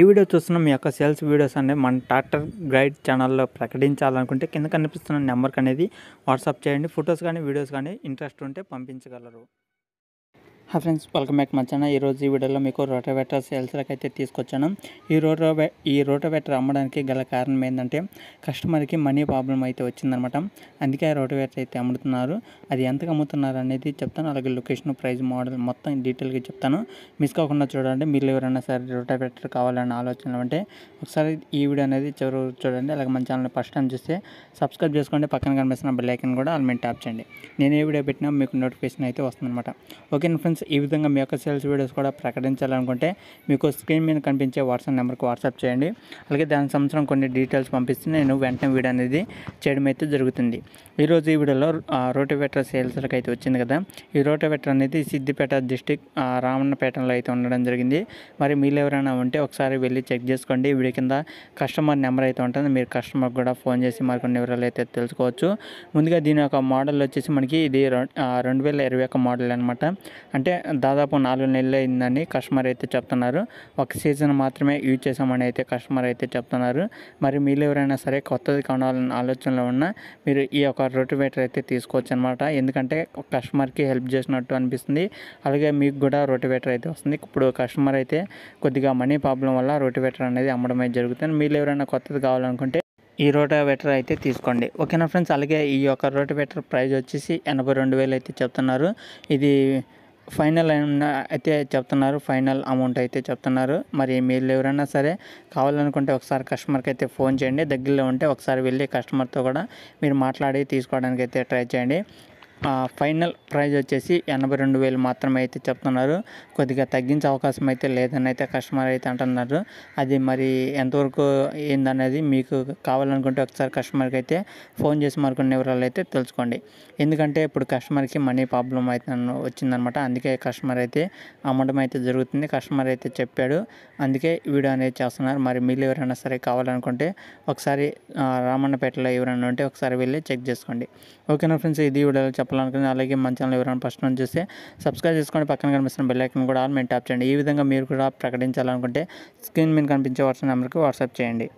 ఈ వీడియో చూస్తున్న మీ యొక్క సేల్స్ వీడియోస్ అనేవి మన ట్రాక్టర్ గైడ్ ఛానల్లో ప్రకటించాలనుకుంటే కింద కనిపిస్తున్న నెంబర్కి అనేది వాట్సాప్ చేయండి ఫొటోస్ కానీ వీడియోస్ కానీ ఇంట్రెస్ట్ ఉంటే పంపించగలరు హై ఫ్రెండ్స్ వెల్కమ్ బ్యాక్ మచ్చాన ఈరోజు ఈ వీడియోలో మీకు రోటోవేటర్ సేల్స్లకు అయితే తీసుకొచ్చాను ఈ రోటోవే ఈ రోటోవేటర్ అమ్మడానికి గల కారణం ఏంటంటే కస్టమర్కి మనీ ప్రాబ్లం అయితే వచ్చిందనమాట అందుకే రోటోవేటర్ అయితే అమ్ముతున్నారు అది ఎంతకు అమ్ముతున్నారు అనేది చెప్తాను అలాగే లొకేషన్ ప్రైస్ మోడల్ మొత్తం డీటెయిల్గా చెప్తాను మిస్ కాకుండా చూడండి మీరు ఎవరైనా సరే రోటోవేటర్ కావాలని ఆలోచన అంటే ఒకసారి ఈ వీడియో అనేది చివరి చూడండి అలాగే మన ఛానల్ ఫస్ట్ టైం చూస్తే సబ్స్క్రైబ్ చేసుకోండి పక్కన కనిపిస్తున్న బెల్లైకన్ కూడా అల్మెంట్ ట్యాప్ చేయండి నేను ఏ వీడియో పెట్టినా మీకు నోటిఫికేషన్ అయితే వస్తుందన్నమాట ఓకే ఫ్రెండ్స్ ఈ విధంగా మీ యొక్క సేల్స్ వీడియోస్ కూడా ప్రకటించాలనుకుంటే మీకు స్క్రీన్ మీద కనిపించే వాట్సాప్ నెంబర్కి వాట్సాప్ చేయండి అలాగే దాని సంవత్సరం కొన్ని డీటెయిల్స్ పంపిస్తే నేను వెంటనే వీడియో అనేది చేయడం అయితే జరుగుతుంది ఈరోజు ఈ వీడియోలో రోటివేటర్ సేల్స్లకు అయితే వచ్చింది కదా ఈ రోటివేటర్ అనేది సిద్దిపేట డిస్టిక్ రామన్నపేటలో అయితే ఉండడం జరిగింది మరి మీరు ఎవరైనా ఉంటే ఒకసారి వెళ్ళి చెక్ చేసుకోండి వీడి కింద కస్టమర్ నెంబర్ అయితే ఉంటుంది మీరు కస్టమర్ కూడా ఫోన్ చేసి మరి కొన్ని వివరాలు అయితే తెలుసుకోవచ్చు ముందుగా దీని యొక్క మోడల్ వచ్చేసి మనకి ఇది రెండు వేల ఇరవై ఒక మోడల్ అనమాట అంటే అంటే దాదాపు నాలుగు నెలలు అయిందని కస్టమర్ అయితే చెప్తున్నారు ఒక సీజన్ మాత్రమే యూజ్ చేసామని అయితే కస్టమర్ అయితే చెప్తున్నారు మరి మీరు ఎవరైనా సరే కొత్తది కొనాలని ఆలోచనలో ఉన్నా మీరు ఈ యొక్క రొటివేటర్ అయితే తీసుకోవచ్చు అనమాట ఎందుకంటే కస్టమర్కి హెల్ప్ చేసినట్టు అనిపిస్తుంది అలాగే మీకు కూడా రొటివేటర్ అయితే వస్తుంది ఇప్పుడు కస్టమర్ అయితే కొద్దిగా మనీ ప్రాబ్లం వల్ల రొటివేటర్ అనేది అమ్మడమే జరుగుతుంది మీరు ఎవరైనా కొత్తది కావాలనుకుంటే ఈ రోటావేటర్ అయితే తీసుకోండి ఓకేనా ఫ్రెండ్స్ అలాగే ఈ యొక్క రోటావేటర్ ప్రైస్ వచ్చేసి ఎనభై రెండు వేలు అయితే చెప్తున్నారు ఇది ఫైనల్ అయితే చెప్తున్నారు ఫైనల్ అమౌంట్ అయితే చెప్తున్నారు మరి మీరు ఎవరైనా సరే కావాలనుకుంటే ఒకసారి కస్టమర్కి అయితే ఫోన్ చేయండి దగ్గరలో ఉంటే ఒకసారి వెళ్ళి కస్టమర్తో కూడా మీరు మాట్లాడి తీసుకోవడానికి అయితే ట్రై చేయండి ఫైనల్ ప్రైజ్ వచ్చేసి ఎనభై రెండు వేలు మాత్రమే అయితే చెప్తున్నారు కొద్దిగా తగ్గించే అవకాశం అయితే లేదని అయితే కస్టమర్ అయితే అంటున్నారు అది మరి ఎంతవరకు ఏందనేది మీకు కావాలనుకుంటే ఒకసారి కస్టమర్కి అయితే ఫోన్ చేసి మరికొన్ని వివరాలు అయితే తెలుసుకోండి ఎందుకంటే ఇప్పుడు కస్టమర్కి మనీ ప్రాబ్లం అయితే వచ్చిందనమాట అందుకే కస్టమర్ అయితే అమ్మడం అయితే జరుగుతుంది కస్టమర్ అయితే చెప్పాడు అందుకే వీడియో అనేది చేస్తున్నారు మరి మీరు ఎవరైనా సరే కావాలనుకుంటే ఒకసారి రామన్నపేటలో ఎవరైనా ఉంటే ఒకసారి వెళ్ళి చెక్ చేసుకోండి ఓకేనా ఫ్రెండ్స్ ఇది వీడియోలో చెప్పాలనుకున్నాను అలాగే మన ఛానల్ ఎవరైనా ఫస్ట్ నుంచి చూస్తే సబ్స్క్రైబ్ చేసుకొని పక్కన కనిపిస్తున్న బెల్లైకన్ కూడా ఆల్ మెయిన్ ట్యాప్ చేయండి ఈ విధంగా మీరు కూడా ప్రకటించాలనుకుంటే స్క్రీన్ మీద కనిపించే వాట్సాప్ నెంబర్కి వాట్సాప్ చేయండి